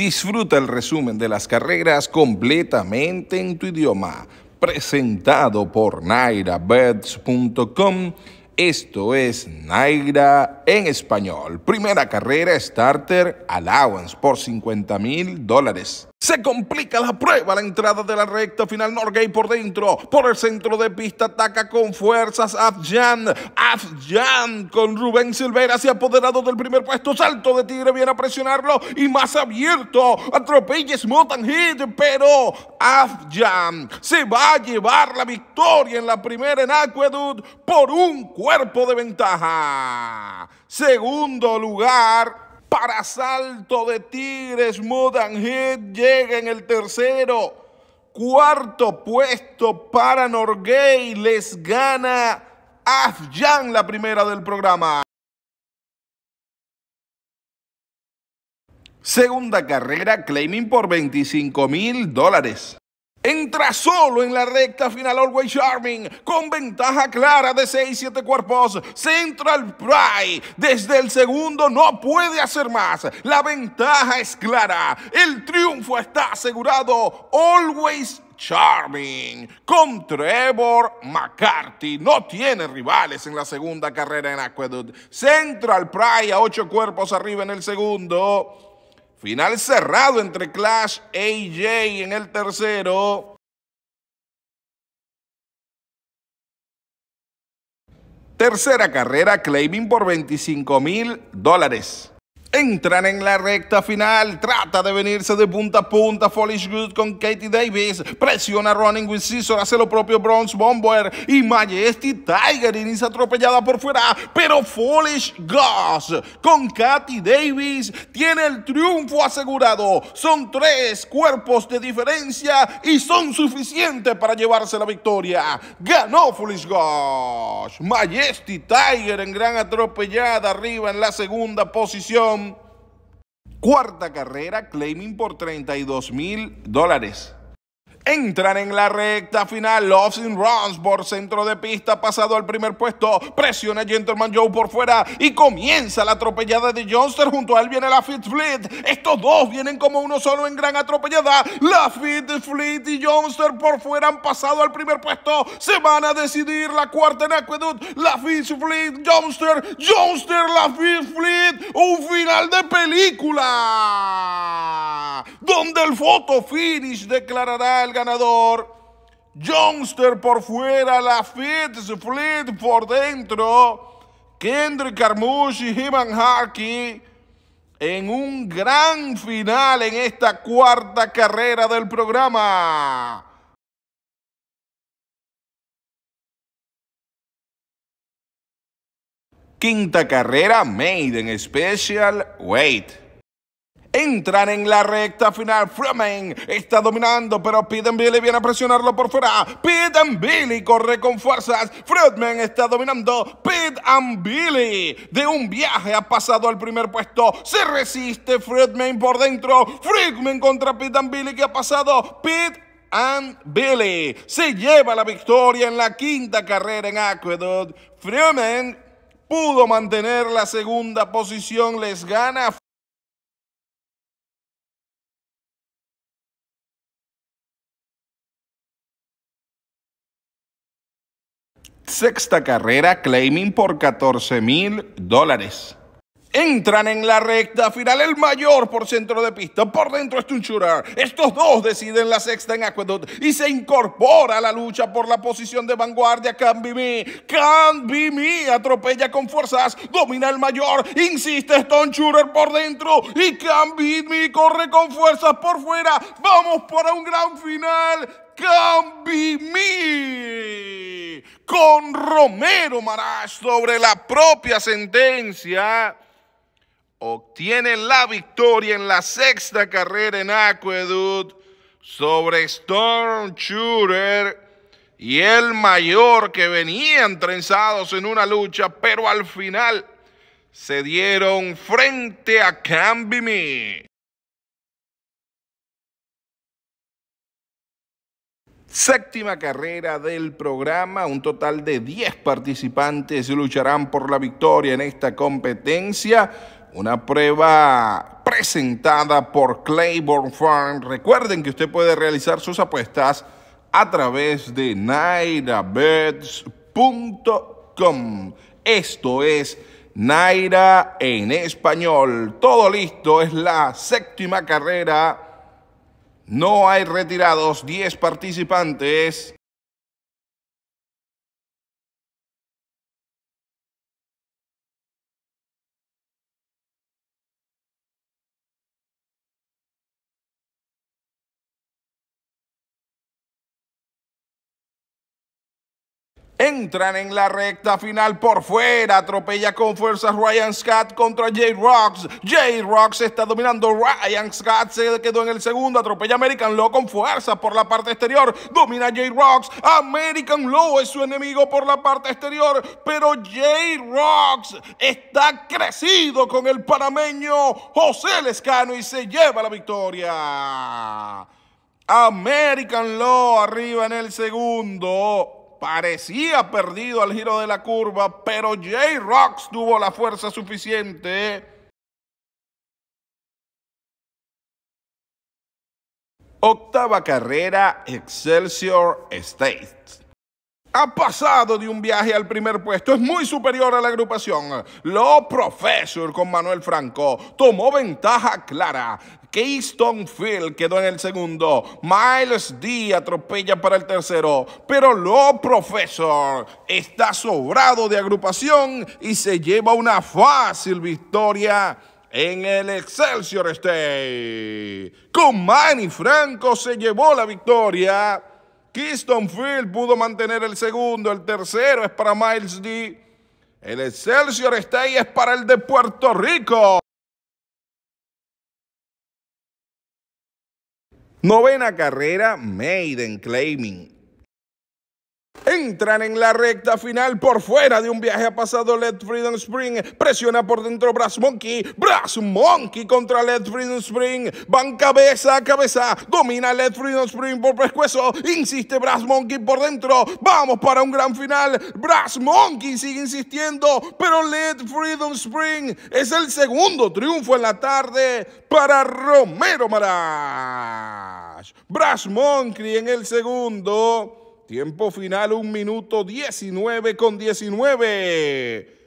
Disfruta el resumen de las carreras completamente en tu idioma, presentado por nairabets.com. Esto es Naira en español. Primera carrera starter allowance por 50 mil dólares. Se complica la prueba la entrada de la recta final Norgay por dentro. Por el centro de pista ataca con fuerzas Afjan. Afjan con Rubén Silvera se ha apoderado del primer puesto. Salto de Tigre viene a presionarlo y más abierto. Atropella Smotan Hit, pero Afjan se va a llevar la victoria en la primera en Aqueduct por un cuerpo de ventaja. Segundo lugar para Salto de Tigres, Mudan Hit llega en el tercero. Cuarto puesto para Norgay, les gana Afjan la primera del programa. Segunda carrera, claiming por 25 mil dólares. Entra solo en la recta final Always Charming con ventaja clara de 6-7 cuerpos. Central Pride desde el segundo no puede hacer más. La ventaja es clara. El triunfo está asegurado. Always Charming con Trevor McCarthy. No tiene rivales en la segunda carrera en Aqueduct. Central Pride a 8 cuerpos arriba en el segundo. Final cerrado entre Clash AJ en el tercero. Tercera carrera, claiming por 25 mil dólares. Entran en la recta final, trata de venirse de punta a punta foolish Good con Katie Davis, presiona Running with Scissors hace lo propio Bronze Bomber y Majesty Tiger inicia atropellada por fuera, pero foolish Goss con Katie Davis tiene el triunfo asegurado. Son tres cuerpos de diferencia y son suficientes para llevarse la victoria. Ganó foolish Goss, Majesty Tiger en gran atropellada arriba en la segunda posición. Cuarta carrera, claiming por 32 mil dólares. Entran en la recta final. Loves in runs por centro de pista. Pasado al primer puesto. Presiona Gentleman Joe por fuera. Y comienza la atropellada de Johnster. Junto a él viene la Fit Fleet. Estos dos vienen como uno solo en gran atropellada. La Fit Fleet y Johnster por fuera han pasado al primer puesto. Se van a decidir la cuarta en Aqueduct. La Fit Fleet, Johnster. Johnster, la Fit Fleet. Un final de película donde el photo finish declarará el ganador. Youngster por fuera, la Split por dentro, Kendrick Carmouche y Ivan Harkey en un gran final en esta cuarta carrera del programa. Quinta carrera, Made in Special Weight. Entran en la recta final. Freeman está dominando, pero Billy viene a presionarlo por fuera. Billy corre con fuerzas. Freeman está dominando. Pit Billy de un viaje ha pasado al primer puesto. Se resiste Freeman por dentro. Freeman contra Pit Billy, que ha pasado. Pit and Billy se lleva la victoria en la quinta carrera en Aqueduct. Freeman pudo mantener la segunda posición, les gana sexta carrera claiming por 14 mil dólares. Entran en la recta final el mayor por centro de pista, por dentro es Shooter. Estos dos deciden la sexta en Aqueduct y se incorpora a la lucha por la posición de vanguardia. Can Be Me, Can Be Me atropella con fuerzas, domina el mayor, insiste Shooter por dentro y Can Be Me corre con fuerzas por fuera. Vamos para un gran final. Can Be Me con Romero Marás sobre la propia sentencia. Obtiene la victoria en la sexta carrera en Aqueduct sobre Storm Shooter y el mayor que venían trenzados en una lucha, pero al final se dieron frente a Cambimi. Séptima carrera del programa, un total de 10 participantes lucharán por la victoria en esta competencia. Una prueba presentada por Claiborne Farm. Recuerden que usted puede realizar sus apuestas a través de nairabets.com. Esto es Naira en español. Todo listo, es la séptima carrera no hay retirados, 10 participantes. Entran en la recta final por fuera. Atropella con fuerza Ryan Scott contra Jay Rocks. Jay Rocks está dominando. Ryan Scott se quedó en el segundo. Atropella American Law con fuerza por la parte exterior. Domina Jay Rocks. American Law es su enemigo por la parte exterior. Pero Jay Rocks está crecido con el panameño José Lescano y se lleva la victoria. American Law arriba en el segundo parecía perdido al giro de la curva, pero J-Rocks tuvo la fuerza suficiente Octava carrera, Excelsior State ha pasado de un viaje al primer puesto. Es muy superior a la agrupación. Lo Professor con Manuel Franco tomó ventaja clara. Keystone Phil quedó en el segundo. Miles D atropella para el tercero. Pero Lo Professor está sobrado de agrupación y se lleva una fácil victoria en el Excelsior State. Con Manny Franco se llevó la victoria. Keystone Field pudo mantener el segundo, el tercero es para Miles D. El Excelsior está es para el de Puerto Rico. Novena carrera, Maiden Claiming. Entran en la recta final por fuera de un viaje ha pasado Led Freedom Spring. Presiona por dentro Brass Monkey. Brass Monkey contra Led Freedom Spring. Van cabeza a cabeza. Domina Led Freedom Spring por pescuezo. Insiste Brass Monkey por dentro. Vamos para un gran final. Brass Monkey sigue insistiendo. Pero Led Freedom Spring es el segundo triunfo en la tarde para Romero Marash. Brass Monkey en el segundo. Tiempo final, un minuto 19 con 19.